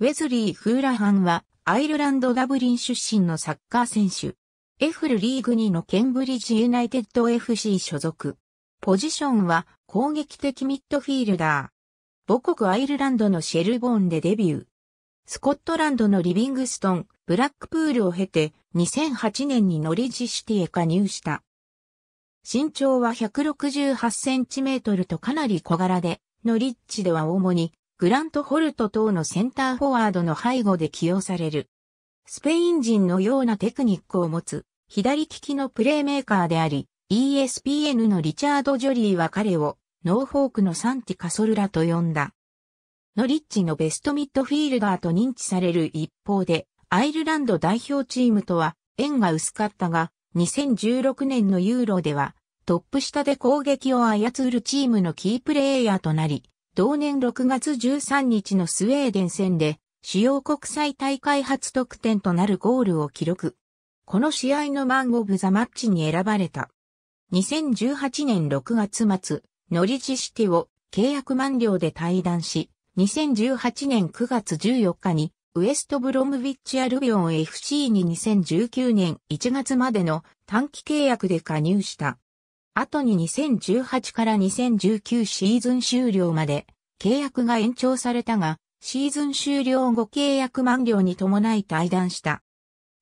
ウェズリー・フーラハンは、アイルランド・ダブリン出身のサッカー選手。エフルリーグ2のケンブリッジ・ユナイテッド FC 所属。ポジションは、攻撃的ミッドフィールダー。母国アイルランドのシェルボーンでデビュー。スコットランドのリビングストン、ブラックプールを経て、2008年にノリジシティへ加入した。身長は168センチメートルとかなり小柄で、ノリッチでは主にグラント・ホルト等のセンターフォワードの背後で起用される。スペイン人のようなテクニックを持つ左利きのプレーメーカーであり、ESPN のリチャード・ジョリーは彼をノーフォークのサンティ・カソルラと呼んだ。ノリッチのベストミッドフィールダーと認知される一方で、アイルランド代表チームとは縁が薄かったが、2016年のユーロではトップ下で攻撃を操るチームのキープレイヤーとなり、同年6月13日のスウェーデン戦で、主要国際大会初得点となるゴールを記録。この試合のマン・オブ・ザ・マッチに選ばれた。2018年6月末、ノリチシティを契約満了で退団し、2018年9月14日にウエストブロムビッチアルビオン FC に2019年1月までの短期契約で加入した。後に2018から2019シーズン終了まで契約が延長されたが、シーズン終了後契約満了に伴い退団した。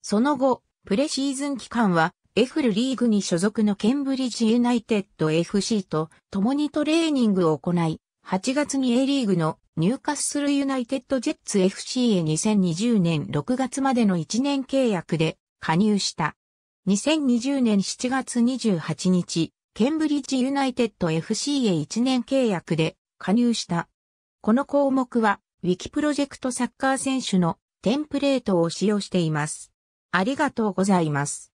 その後、プレシーズン期間は、エフルリーグに所属のケンブリッジユナイテッド FC と共にトレーニングを行い、8月に A リーグのニューカッスルユナイテッドジェッツ FC へ2020年6月までの1年契約で加入した。2020年7月28日、ケンブリッジユナイテッド FC へ1年契約で加入した。この項目は、ウィキプロジェクトサッカー選手のテンプレートを使用しています。ありがとうございます。